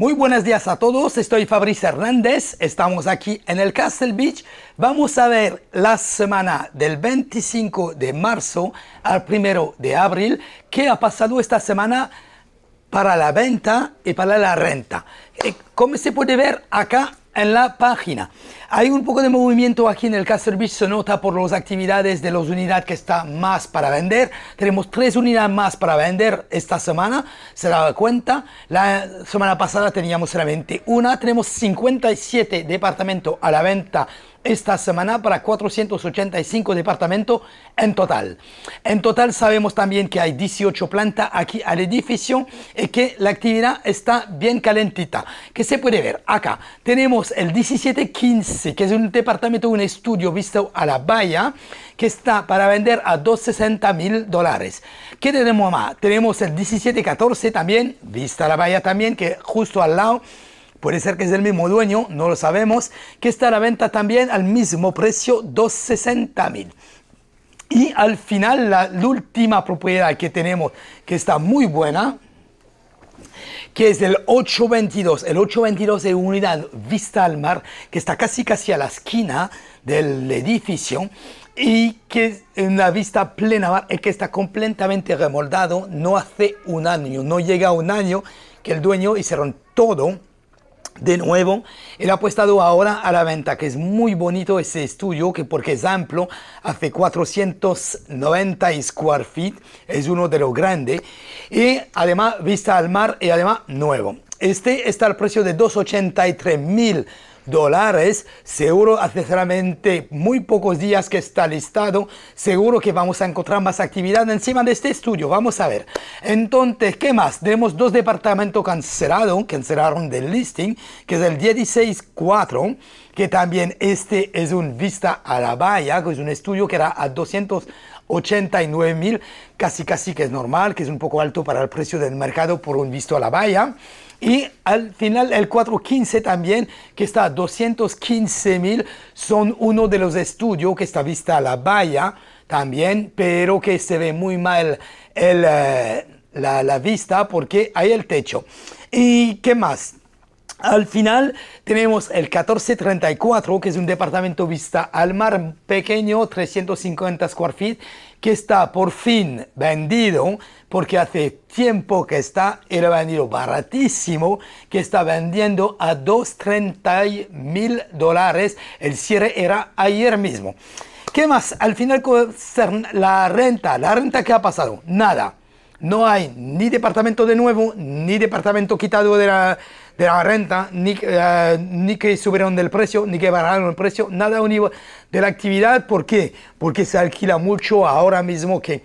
Muy buenos días a todos, estoy Fabrice Hernández, estamos aquí en el Castle Beach. Vamos a ver la semana del 25 de marzo al 1 de abril, qué ha pasado esta semana para la venta y para la renta. Eh, Como se puede ver acá, en la página. Hay un poco de movimiento aquí en el Caster Beach, se nota por las actividades de las unidades que está más para vender. Tenemos tres unidades más para vender esta semana, se da cuenta. La semana pasada teníamos solamente una. Tenemos 57 departamentos a la venta esta semana para 485 departamentos en total. En total sabemos también que hay 18 plantas aquí al edificio y que la actividad está bien calentita, que se puede ver acá. Tenemos el 1715, que es un departamento, un estudio visto a la valla, que está para vender a 260 mil dólares. ¿Qué tenemos más? Tenemos el 1714 también, vista a la valla también, que justo al lado Puede ser que es del mismo dueño, no lo sabemos, que está a la venta también al mismo precio, 260 mil. Y al final, la, última propiedad que tenemos, que está muy buena, que es el 822. El 822 es unidad vista al mar que está casi casi a la esquina del edificio y que es una vista plena mar que está completamente remoldado no hace un año, no llega a un año que el dueño hicieron todo de nuevo, el ha puesto ahora a la venta, que es muy bonito ese estudio, que porque es amplio hace 490 square feet, es uno de los grandes, y además vista al mar y además nuevo. Este está al precio de 283 mil dólares, seguro hace solamente muy pocos días que está listado, seguro que vamos a encontrar más actividad encima de este estudio, vamos a ver. Entonces, ¿qué más? Tenemos dos departamentos cancelados, cancelaron del listing, que es el 164, que también este es un vista a la valla, que es un estudio que era a 289 mil, casi casi que es normal, que es un poco alto para el precio del mercado por un visto a la valla. Y al final el 415 también, que está a 215 mil, son uno de los estudios que está vista la valla también, pero que se ve muy mal eh, la, la vista porque hay el techo. ¿Y qué más? Al final tenemos el 1434, que es un departamento vista al mar pequeño, 350 square feet, que está por fin vendido, porque hace tiempo que está, era vendido baratísimo, que está vendiendo a 230 mil dólares. El cierre era ayer mismo. ¿Qué más? Al final, la renta, la renta que ha pasado, nada. No hay ni departamento de nuevo, ni departamento quitado de la de la renta, ni, eh, ni que subieron del precio, ni que bajaron el precio, nada un de la actividad. ¿Por qué? Porque se alquila mucho ahora mismo que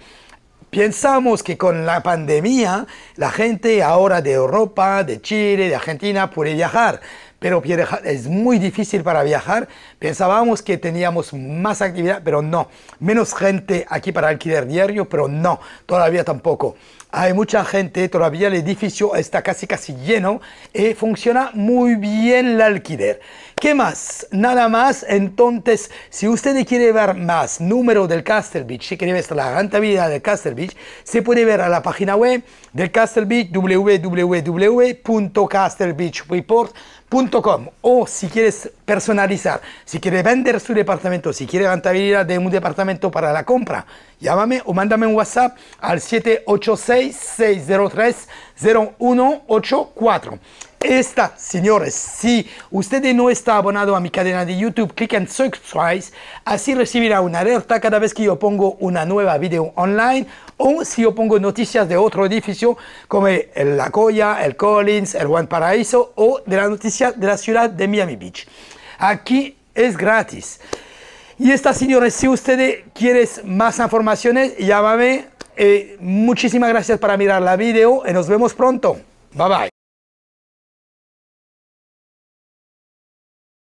Pensamos que con la pandemia la gente ahora de Europa, de Chile, de Argentina puede viajar pero es muy difícil para viajar. Pensábamos que teníamos más actividad, pero no. Menos gente aquí para alquiler diario, pero no, todavía tampoco. Hay mucha gente, todavía el edificio está casi casi lleno y eh, funciona muy bien el alquiler. ¿Qué más? Nada más. Entonces, si usted quiere ver más número del Castle Beach, si quiere ver la rentabilidad del Castle Beach, se puede ver a la página web del Castle Beach, www.castlebeachreport.com .com. O si quieres personalizar, si quiere vender su departamento, si quiere rentabilidad de un departamento para la compra, llámame o mándame un WhatsApp al 786-603-0184. Esta, señores, si usted no está abonado a mi cadena de YouTube, clic en subscribe, así recibirá una alerta cada vez que yo pongo una nueva video online o si yo pongo noticias de otro edificio como el La Coya, el Collins, el Juan Paraíso o de la noticia de la ciudad de Miami Beach. Aquí es gratis. Y estas, señores, si ustedes quieren más informaciones, llámame. Eh, muchísimas gracias para mirar la video y nos vemos pronto. Bye bye.